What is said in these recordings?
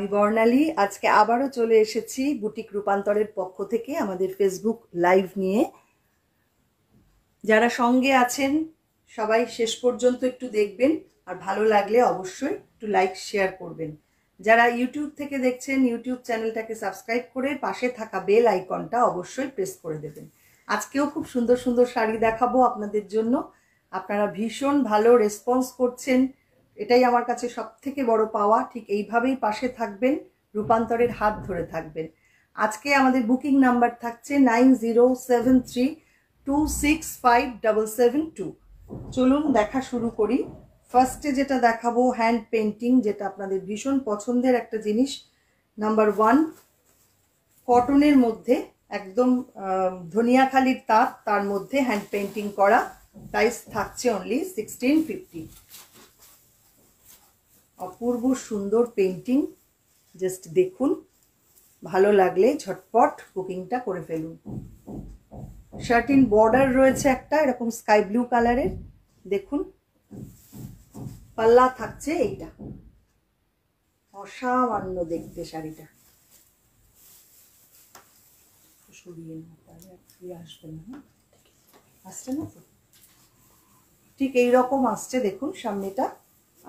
আমি বর্ণালী আজকে আবারও চলে এসেছি বুটিক রূপান্তরের পক্ষ থেকে আমাদের ফেসবুক লাইভ নিয়ে যারা সঙ্গে আছেন সবাই শেষ পর্যন্ত একটু দেখবেন আর ভালো লাগলে অবশ্যই একটু লাইক শেয়ার করবেন যারা ইউটিউব থেকে দেখছেন ইউটিউব চ্যানেলটাকে সাবস্ক্রাইব করে পাশে থাকা বেল আইকনটা অবশ্যই প্রেস করে দেবেন আজকেও খুব সুন্দর সুন্দর শাড়ি দেখাবো আপনাদের জন্য আপনারা ভীষণ ভালো রেসপন্স করছেন এটাই আমার কাছে সব থেকে বড় পাওয়া ঠিক এইভাবেই পাশে থাকবেন রূপান্তরের হাত ধরে থাকবেন আজকে আমাদের বুকিং নাম্বার থাকছে nine zero seven three two six five double seven two চলুন দেখা শুরু করি ফার্স্টে যেটা দেখাবো হ্যান্ড পেন্টিং যেটা আপনাদের ভীষণ পছন্দের একটা জিনিস নাম্বার ওয়ান কটনের মধ্যে একদম ধনিয়াখালির তাঁত তার মধ্যে হ্যান্ড পেন্টিং করা প্রাইস থাকছে অনলি সিক্সটিন ফিফটি অপূর্ব সুন্দর পেন্টিং জাস্ট দেখুন ভালো লাগলে ঝটপট কুকিংটা করে ফেলুন শার্টিন বর্ডার রয়েছে একটা এরকম স্কাই ব্লু কালারের দেখুন পাল্লা থাকছে এইটা অসামান্য দেখতে শাড়িটা না হ্যাঁ? আসছে না তো ঠিক এইরকম আসছে দেখুন সামনেটা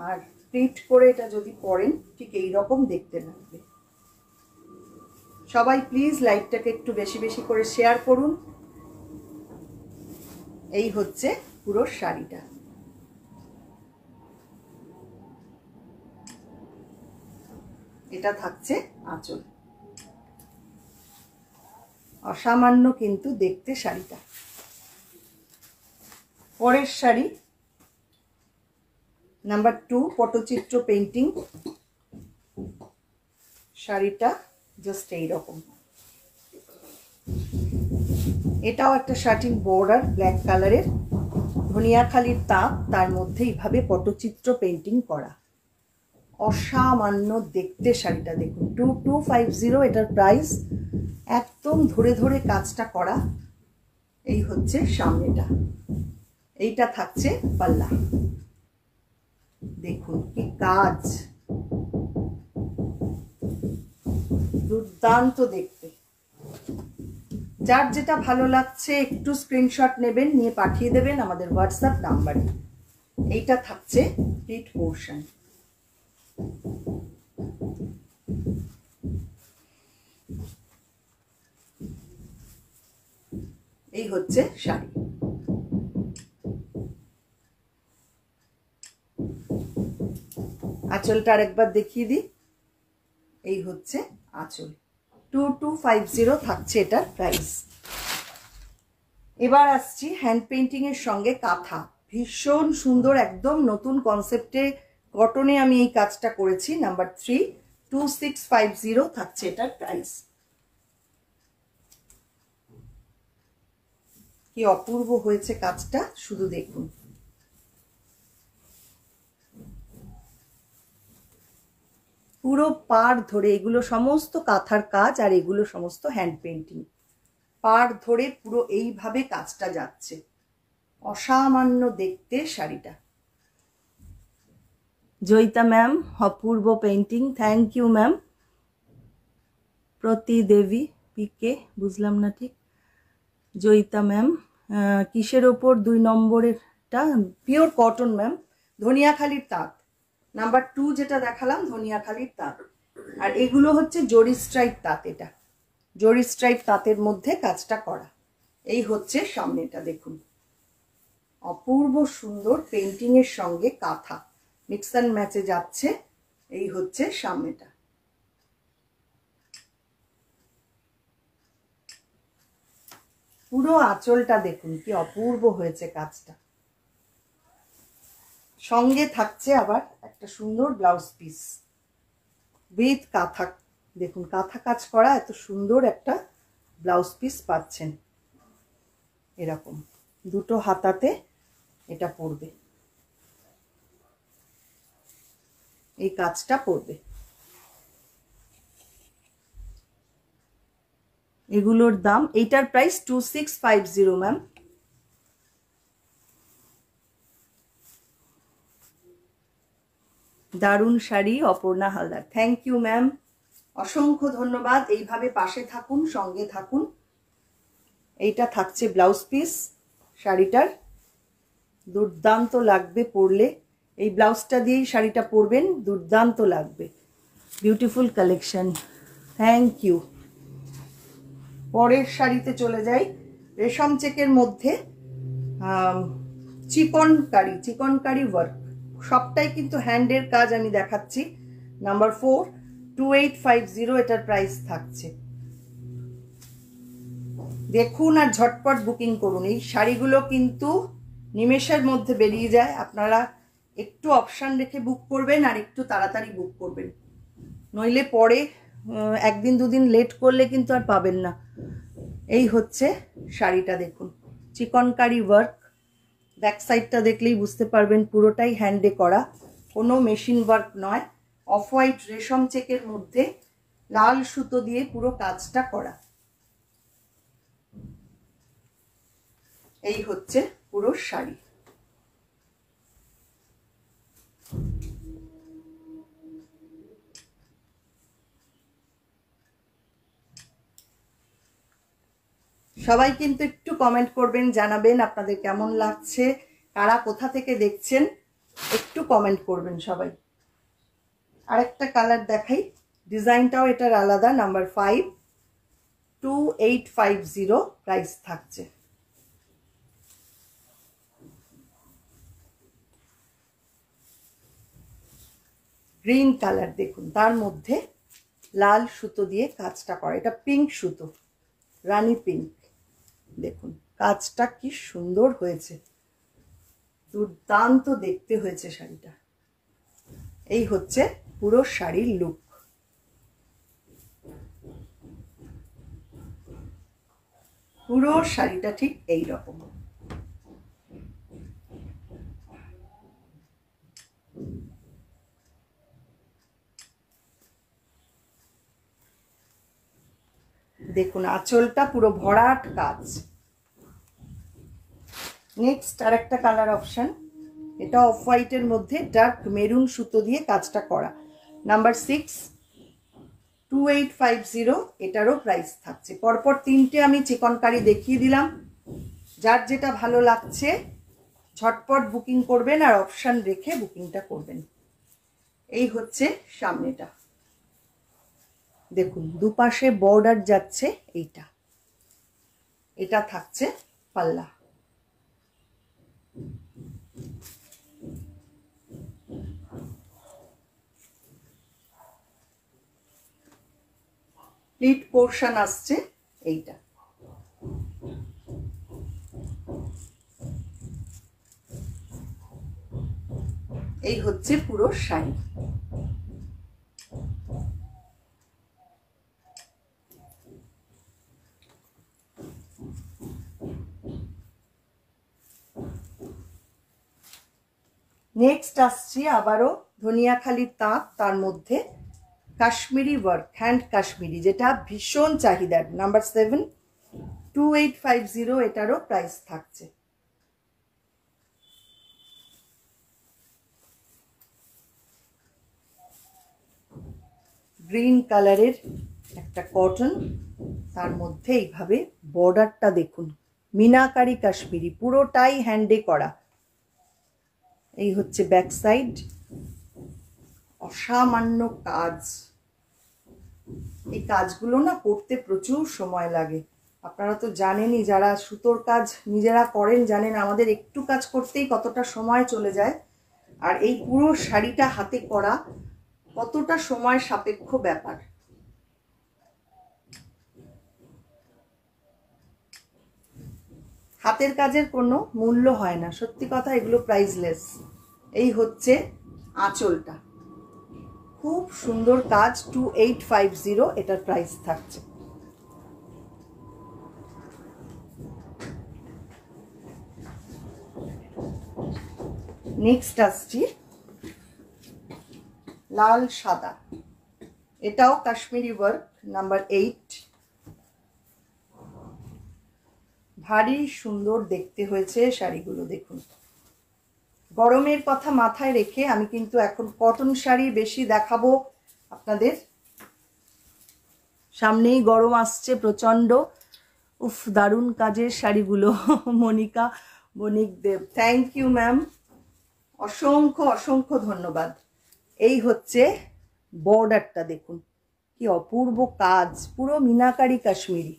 আর প্রিন্ট করে এটা যদি পড়েন ঠিক এই রকম দেখতে লাগবে সবাই প্লিজ লাইকটাকে একটু বেশি বেশি করে শেয়ার করুন এই হচ্ছে পুরো শাড়িটা এটা থাকছে আঁচল অসামান্য কিন্তু দেখতে শাড়িটা পরের শাড়ি নাম্বার টু পটচিত্র পেন্টিং শাড়িটা জাস্ট এইরকম এটাও একটা শার্টিং বর্ডার ব্ল্যাক কালারের ধনিয়াখালির তাপ তার মধ্যে এইভাবে পটচিত্র পেন্টিং করা অসামান্য দেখতে শাড়িটা দেখুন টু টু ফাইভ জিরো এটার প্রাইস একদম ধরে ধরে কাজটা করা এই হচ্ছে সামনেটা এইটা থাকছে পাল্লা দেখুন কি কাজ দুর্দান্ত দেখতে যার যেটা ভালো লাগছে একটু স্ক্রিনশট নেবেন নিয়ে পাঠিয়ে দেবেন আমাদের হোয়াটসঅ্যাপ নাম্বারে এইটা থাকছে প্লিট পোর্শন এই হচ্ছে শাড়ি আঁচলটা আরেকবার দেখিয়ে দিই এই হচ্ছে আঁচল টু টু ফাইভ জিরো থাকছে এটার প্রাইস এবার আসছি হ্যান্ড পেন্টিংয়ের সঙ্গে কাঁথা ভীষণ সুন্দর একদম নতুন কনসেপ্টে কটনে আমি এই কাজটা করেছি number three two six five zero থাকছে এটার প্রাইস কি অপূর্ব হয়েছে কাজটা শুধু দেখুন পুরো পার ধরে এগুলো সমস্ত কাঁথার কাজ আর এগুলো সমস্ত হ্যান্ড পেন্টিং পার ধরে পুরো এইভাবে কাজটা যাচ্ছে অসামান্য দেখতে শাড়িটা জয়িতা ম্যাম অপূর্ব পেন্টিং থ্যাংক ইউ ম্যাম প্রতি দেবী পিকে বুঝলাম না ঠিক জয়িতা ম্যাম কিসের ওপর দুই নম্বরেরটা পিওর কটন ম্যাম ধনিয়াখালির তাঁত নাম্বার টু যেটা দেখালাম ধনিয়াখালির তাঁত আর এগুলো হচ্ছে জরি স্ট্রাইপ তাঁত এটা জরি স্ট্রাইপ তাঁতের মধ্যে কাজটা করা এই হচ্ছে সামনেটা দেখুন অপূর্ব সুন্দর পেন্টিংয়ের সঙ্গে কাঁথা মিক্স অ্যান্ড ম্যাচে যাচ্ছে এই হচ্ছে সামনেটা পুরো আঁচলটা দেখুন কি অপূর্ব হয়েছে কাজটা সঙ্গে থাকছে আবার একটা সুন্দর ব্লাউজ পিস উইথ কাঁথা দেখুন কাঁথা কাজ করা এত সুন্দর একটা ব্লাউজ পিস পাচ্ছেন এরকম দুটো হাতাতে এটা পড়বে এই কাজটা পড়বে এগুলোর দাম এইটার price two six five zero ma'am দারুণ শাড়ি Aparna Haldar thank you ma'am অসংখ্য ধন্যবাদ এইভাবে পাশে থাকুন সঙ্গে থাকুন এইটা থাকছে ব্লাউজ পিস শাড়িটার দুর্দান্ত লাগবে পরলে এই ব্লাউজটা দিয়েই শাড়িটা পরবেন দুর্দান্ত লাগবে বিউটিফুল কালেকশন থ্যাংক ইউ পরের শাড়িতে চলে যাই রেশম চেকের মধ্যে চিকনকারি চিকনকারি ওয়ার্ক সবটাই কিন্তু হ্যান্ডের কাজ আমি দেখাচ্ছি number four two eight five zero এটার প্রাইস থাকছে দেখুন আর ঝটপট বুকিং করুন এই শাড়িগুলো কিন্তু নিমেষের মধ্যে বেরিয়ে যায় আপনারা একটু অপশান রেখে বুক করবেন আর একটু তাড়াতাড়ি বুক করবেন নইলে পরে একদিন দুদিন লেট করলে কিন্তু আর পাবেন না এই হচ্ছে শাড়িটা দেখুন চিকনকারি ওয়ার্ক ব্যাক সাইডটা দেখলেই বুঝতে পারবেন পুরোটাই হ্যান্ডে করা কোনো মেশিন ওয়ার্ক নয় অফ হোয়াইট রেশম চেকের মধ্যে লাল সুতো দিয়ে পুরো কাজটা করা এই হচ্ছে পুরো শাড়ি সবাই কিন্তু একটু কমেন্ট করবেন জানাবেন আপনাদের কেমন লাগছে কারা কোথা থেকে দেখছেন একটু কমেন্ট করবেন সবাই আরেকটা কালার দেখাই ডিজাইনটাও এটার আলাদা number five two eight five zero price থাকছে গ্রিন কালার দেখুন তার মধ্যে লাল সুতো দিয়ে কাজটা করা এটা পিঙ্ক সুতো রানী পিঙ্ক দেখুন কাজটা কি সুন্দর হয়েছে দুর্দান্ত দেখতে হয়েছে শাড়িটা এই হচ্ছে পুরো শাড়ির লুক পুরো শাড়িটা ঠিক এই রকম দেখুন আঁচলটা পুরো ভরাট কাজ নেক্সট আর একটা কালার অপশান এটা অফ হোয়াইটের মধ্যে ডার্ক মেরুন সুতো দিয়ে কাজটা করা number six two eight five zero এটারও প্রাইস থাকছে পরপর তিনটে আমি চিকনকারি দেখিয়ে দিলাম যার যেটা ভালো লাগছে ঝটপট বুকিং করবেন আর অপশান রেখে বুকিংটা করবেন এই হচ্ছে সামনেটা দেখুন দুপাশে বর্ডার যাচ্ছে এইটা এটা থাকছে পাল্লা প্লিট পোর্শন আসছে এইটা এই হচ্ছে পুরো শাড়ি নেক্সট আসছি আবারও ধনিয়াখালির তাঁত তার মধ্যে কাশ্মীরি ওয়ার্ক হ্যান্ড কাশ্মীরি যেটা ভীষণ চাহিদার number seven two eight five zero এটারও প্রাইস থাকছে গ্রিন কালারের একটা কটন তার মধ্যে এইভাবে বর্ডারটা দেখুন মিনাকারি কাশ্মীরি পুরোটাই হ্যান্ডে করা এই হচ্ছে ব্যাক সাইড অসামান্য কাজ এই কাজগুলো না করতে প্রচুর সময় লাগে আপনারা তো জানেনই যারা সুতোর কাজ নিজেরা করেন জানেন আমাদের একটু কাজ করতেই কতটা সময় চলে যায় আর এই পুরো শাড়িটা হাতে করা কতটা সময় সাপেক্ষ ব্যাপার হাতের কাজের কোনো মূল্য হয় না সত্যি কথা এগুলো প্রাইজলেস এই হচ্ছে আঁচলটা খুব সুন্দর কাজ টু এইট ফাইভ জিরো এটার প্রাইস থাকছে নেক্সট আসছি লাল সাদা এটাও কাশ্মীরি ওয়ার্ক নাম্বার এইট ভারী সুন্দর দেখতে হয়েছে শাড়িগুলো দেখুন গরমের কথা মাথায় রেখে আমি কিন্তু এখন কটন শাড়ি বেশি দেখাবো আপনাদের সামনেই গরম আসছে প্রচণ্ড উফ দারুণ কাজের শাড়িগুলো Monika Banik Deb thank you ma'am অসংখ্য অসংখ্য ধন্যবাদ এই হচ্ছে বর্ডারটা দেখুন কি অপূর্ব কাজ পুরো মিনাকারি কাশ্মীরি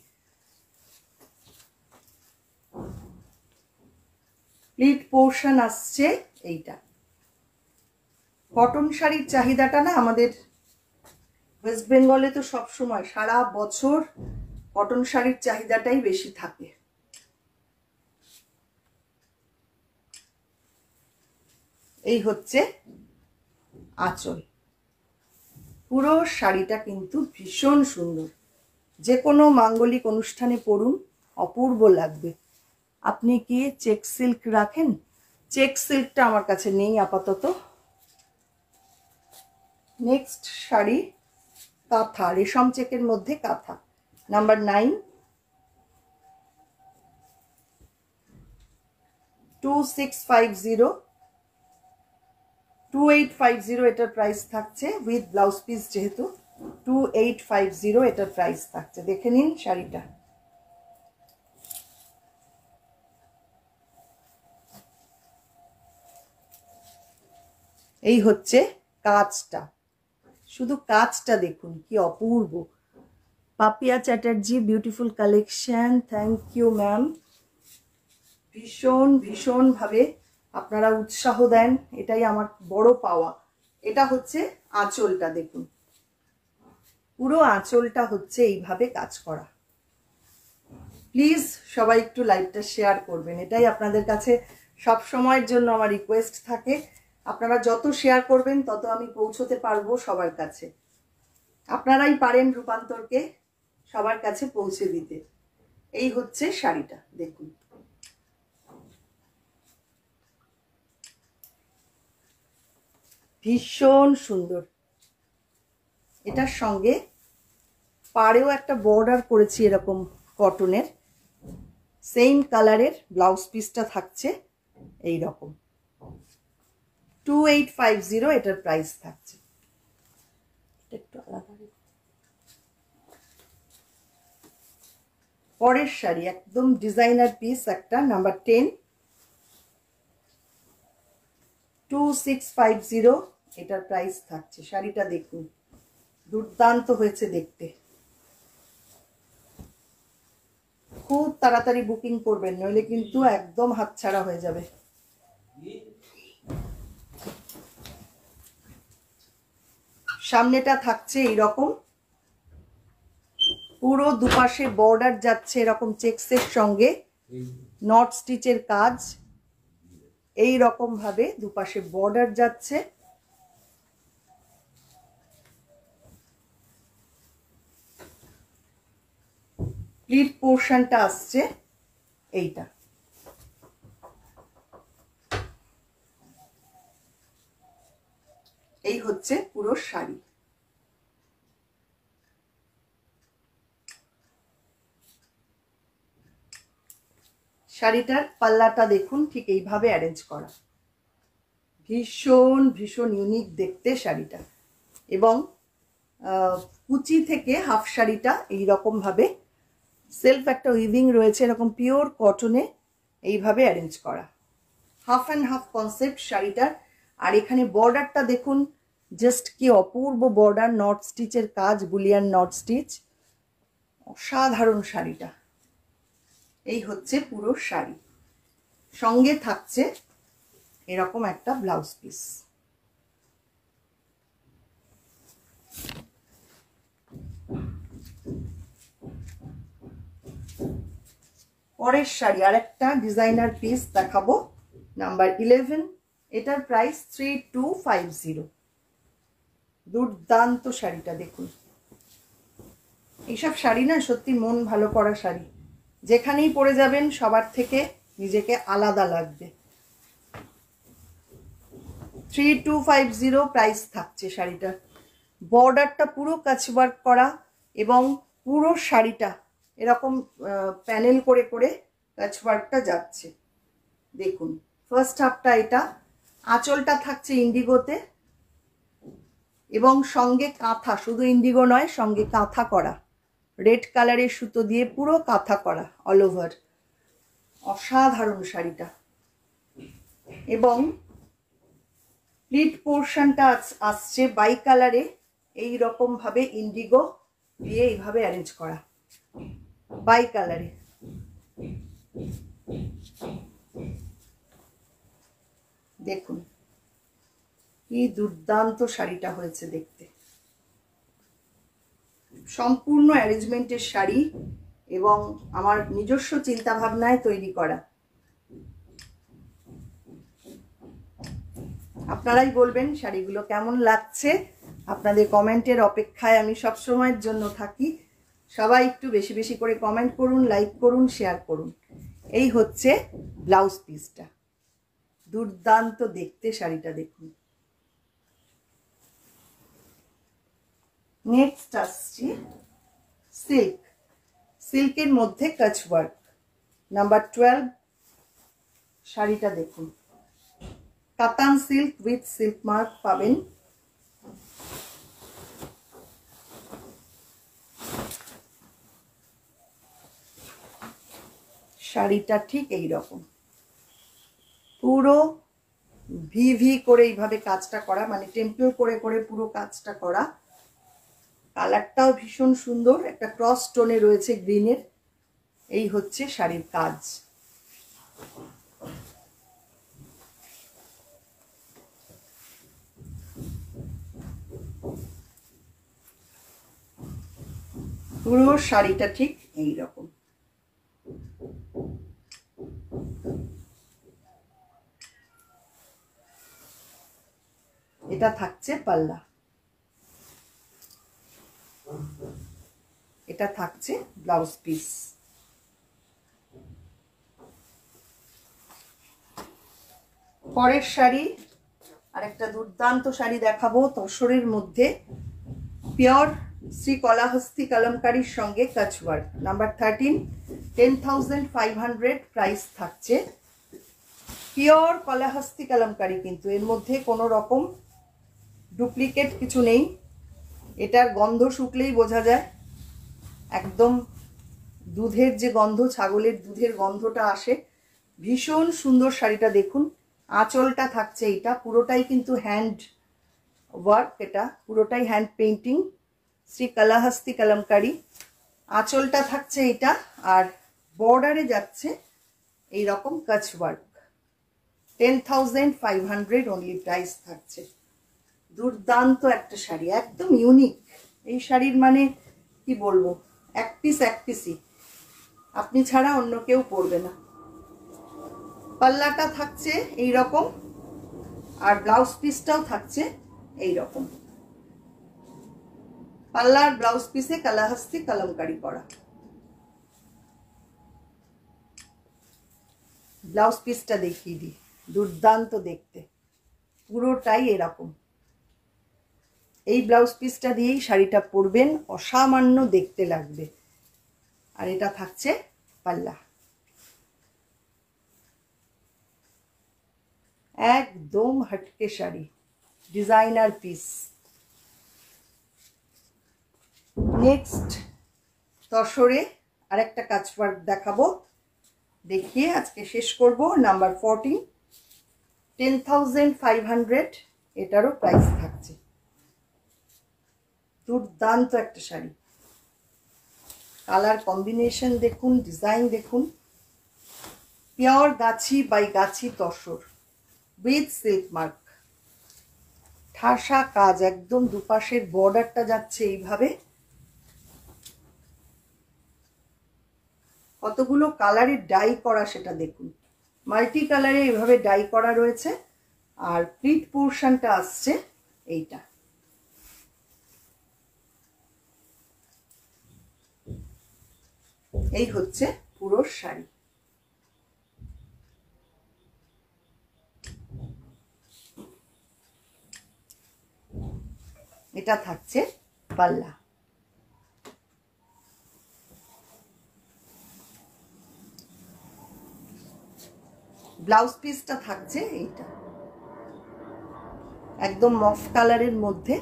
স্প্লিট পোর্শন আসছে এইটা কটন শাড়ির চাহিদাটা না আমাদের ওয়েস্ট বেঙ্গলে তো সবসময় সারা বছর কটন শাড়ির চাহিদাটাই বেশি থাকে এই হচ্ছে আচল পুরো শাড়িটা কিন্তু ভীষণ সুন্দর যে কোনো মাঙ্গলিক অনুষ্ঠানে পরুন অপূর্ব লাগবে আপনি কি চেক সিল্ক রাখেন চেক সিল্কটা আমার কাছে নেই আপাতত নেক্সট শাড়ি কাঁথা রেশম চেকের মধ্যে কাঁথা number nine two six five zero two eight five zero এটার প্রাইস থাকছে উইথ ব্লাউজ পিস যেহেতু টু এইট ফাইভ জিরো এটার প্রাইস থাকছে দেখে নিন শাড়িটা এই হচ্ছে কাজটা শুধু কাজটা দেখুন কি অপূর্ব Papiya Chatterjee beautiful collection thank you ma'am ভীষণ ভীষণভাবে আপনারা উৎসাহ দেন এটাই আমার বড় পাওয়া এটা হচ্ছে আঁচলটা দেখুন পুরো আঁচলটা হচ্ছে এইভাবে কাজ করা প্লিজ সবাই একটু লাইভটা শেয়ার করবেন এটাই আপনাদের কাছে সব সময়ের জন্য আমার রিকোয়েস্ট থাকে আপনারা যত শেয়ার করবেন তত আমি পৌঁছতে পারবো সবার কাছে আপনারাই পারেন রূপান্তরকে সবার কাছে পৌঁছে দিতে এই হচ্ছে শাড়িটা দেখুন ভীষণ সুন্দর এটার সঙ্গে পাড়েও একটা বর্ডার করেছি এরকম কটনের সেম কালারের ব্লাউজ পিসটা থাকছে এই রকম টু এইট ফাইভ জিরো এটার প্রাইস থাকছে পরের শাড়ি একদম ডিজাইনার পিস একটা number ten two six five zero এটার প্রাইস থাকছে শাড়িটা দেখুন দুর্দান্ত হয়েছে দেখতে খুব তাড়াতাড়ি বুকিং করবেন নইলে কিন্তু একদম হাতছাড়া হয়ে যাবে সামনেটা থাকছে এইরকম পুরো দুপাশে বর্ডার যাচ্ছে এরকম চেক্সের সঙ্গে নট স্টিচের কাজ এই রকম ভাবে দুপাশে বর্ডার যাচ্ছে প্লিট পোর্শনটা আসছে এইটা এই হচ্ছে পুরো শাড়ি শাড়িটার পাল্লাটা দেখুন ঠিক এইভাবে অ্যারেঞ্জ করা ভীষণ ভীষণ ইউনিক দেখতে শাড়িটা এবং কুচি থেকে হাফ শাড়িটা এই ভাবে সেলফ একটা উইভিং রয়েছে এরকম পিওর কটনে এইভাবে অ্যারেঞ্জ করা হাফ অ্যান্ড হাফ কনসেপ্ট শাড়িটার আর এখানে বর্ডারটা দেখুন জাস্ট কি অপূর্ব বর্ডার নট স্টিচের কাজ বুলিয়ান নট স্টিচ অসাধারণ শাড়িটা এই হচ্ছে পুরো শাড়ি সঙ্গে থাকছে এরকম একটা ব্লাউজ পিস পরের শাড়ি আর একটা ডিজাইনার পিস দেখাবো নাম্বার ইলেভেন এটার price three two five zero দুর্দান্ত শাড়িটা দেখুন এইসব শাড়ি না সত্যি মন ভালো করা শাড়ি যেখানেই পরে যাবেন সবার থেকে নিজেকে আলাদা লাগবে three two five zero price থাকছে শাড়িটা বর্ডারটা পুরো কাচওয়ার্ক করা এবং পুরো শাড়িটা এরকম প্যানেল করে করে কাচওয়ার্কটা যাচ্ছে দেখুন ফার্স্ট হাফটা এটা আঁচলটা থাকছে ইন্ডিগোতে এবং সঙ্গে কাঁথা শুধু ইন্ডিগো নয় সঙ্গে কাঁথা করা রেড কালারের সুতো দিয়ে পুরো কাঁথা করা অল ওভার অসাধারণ শাড়িটা এবং প্লিট পোর্শনটা আসছে বাই কালারে এই রকমভাবে ইন্ডিগো দিয়ে এইভাবে অ্যারেঞ্জ করা বাই কালারে দেখুন কি দুর্দান্ত শাড়িটা হয়েছে দেখতে সম্পূর্ণ অ্যারেঞ্জমেন্টের শাড়ি এবং আমার নিজস্ব চিন্তাভাবনায় তৈরি করা আপনারাই বলবেন শাড়িগুলো কেমন লাগছে আপনাদের কমেন্টের অপেক্ষায় আমি সব সময়ের জন্য থাকি সবাই একটু বেশি বেশি করে কমেন্ট করুন লাইক করুন শেয়ার করুন এই হচ্ছে ব্লাউজ পিসটা দুর্দান্ত দেখতে শাড়িটা দেখুন নেক্সট আসছি সিল্ক সিল্কের মধ্যে কাচ ওয়ার্ক নাম্বার টুয়েলভ শাড়িটা দেখুন কাতান সিল্ক উইথ সিল্ক মার্ক পাবেন শাড়িটা ঠিক এই রকম পুরো ভি ভি করে এইভাবে কাজটা করা মানে টেম্পল করে করে পুরো কাজটা করা কালারটাও ভীষণ সুন্দর একটা ক্রস টোনে রয়েছে গ্রিনের এই হচ্ছে শাড়ির কাজ পুরো শাড়িটা ঠিক এইরকম এটা থাকছে পাল্লা এটা থাকছে ব্লাউজ পিস পরের শাড়ি আর একটা দুর্দান্ত শাড়ি দেখাবো তসরের মধ্যে পিওর শ্রী কলাহস্তি কলমকারীর সঙ্গে কাচওয়ার্ক number thirteen ten thousand five hundred price থাকছে পিওর কলাহস্তি কলমকারী কিন্তু এর মধ্যে কোনো রকম ডুপ্লিকেট কিছু নেই এটার গন্ধ শুকলেই বোঝা যায় একদম দুধের যে গন্ধ ছাগলের দুধের গন্ধটা আসে ভীষণ সুন্দর শাড়িটা দেখুন আঁচলটা থাকছে এটা পুরোটাই কিন্তু হ্যান্ড ওয়ার্ক এটা পুরোটাই হ্যান্ড পেন্টিং শ্রী কালাহাস্তি কালামকারি আঁচলটা থাকছে এটা আর বর্ডারে যাচ্ছে এই রকম কাচ work ten thousand five hundred only price থাকছে দুর্দান্ত একটা শাড়ি একদম ইউনিক এই শাড়ির মানে কি বলবো এক পিস এক পিসই আপনি ছাড়া অন্য কেউ পরবে না পাল্লাটা থাকছে এই রকম আর ব্লাউজ পিসটাও থাকছে এই রকম পাল্লার ব্লাউজ পিসে কালাহাস্তি কালামকারি পরা ব্লাউজ পিসটা দেখিয়ে দিই দুর্দান্ত দেখতে পুরোটাই এরকম এই ব্লাউজ পিসটা দিয়েই শাড়িটা পরবেন অসামান্য দেখতে লাগবে আর এটা থাকছে পাল্লা একদম হাটকে শাড়ি ডিজাইনার পিস নেক্সট তসরে একটা কাজ ওয়ার্ক দেখাবো দেখিয়ে আজকে শেষ করব number fourteen ten thousand five hundred এটারও প্রাইস থাকছে দুর্দান্ত একটা শাড়ি কালার কম্বিনেশন দেখুন ডিজাইন দেখুন পিওর গাছি বাই গাছি তসর উইথ সিল্ক মার্ক ঠাসা কাজ একদম দুপাশের বর্ডারটা যাচ্ছে এইভাবে কতগুলো কালারে ডাই করা সেটা দেখুন মাল্টি কালারে এভাবে ডাই করা রয়েছে আর প্রিট পোর্শনটা আসছে এইটা এই হচ্ছে পুরো শাড়ি এটা থাকছে পাল্লা ব্লাউজ পিসটা থাকছে এইটা একদম মফ কালারের মধ্যে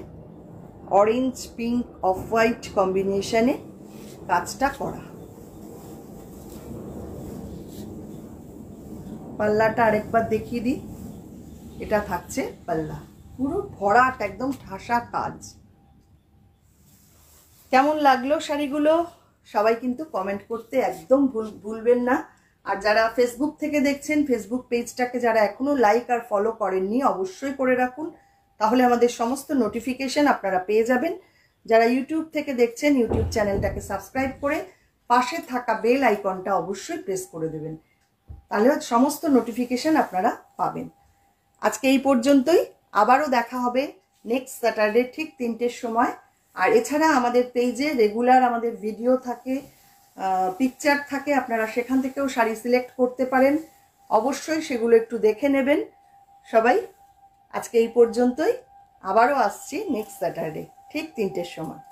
অরেঞ্জ পিঙ্ক অফ হোয়াইট কম্বিনেশনে কাজটা করা পাল্লাটা আরেকবার দেখিয়ে দিই এটা থাকছে পাল্লা পুরো ভরাট একদম ঠাসা কাজ কেমন লাগলো শাড়িগুলো সবাই কিন্তু কমেন্ট করতে একদম ভুল ভুলবেন না আর যারা ফেসবুক থেকে দেখছেন ফেসবুক পেজটাকে যারা এখনও লাইক আর ফলো করেননি অবশ্যই করে রাখুন তাহলে আমাদের সমস্ত নোটিফিকেশন আপনারা পেয়ে যাবেন যারা ইউটিউব থেকে দেখছেন ইউটিউব চ্যানেলটাকে সাবস্ক্রাইব করে পাশে থাকা বেল আইকনটা অবশ্যই প্রেস করে দেবেন তাহলে সমস্ত নোটিফিকেশান আপনারা পাবেন আজকে এই পর্যন্তই আবারও দেখা হবে নেক্সট স্যাটারডে ঠিক তিনটের সময় আর এছাড়া আমাদের পেজে রেগুলার আমাদের ভিডিও থাকে পিকচার থাকে আপনারা সেখান থেকেও শাড়ি সিলেক্ট করতে পারেন অবশ্যই সেগুলো একটু দেখে নেবেন সবাই আজকে এই পর্যন্তই আবারও আসছি নেক্সট স্যাটারডে ঠিক তিনটের সময়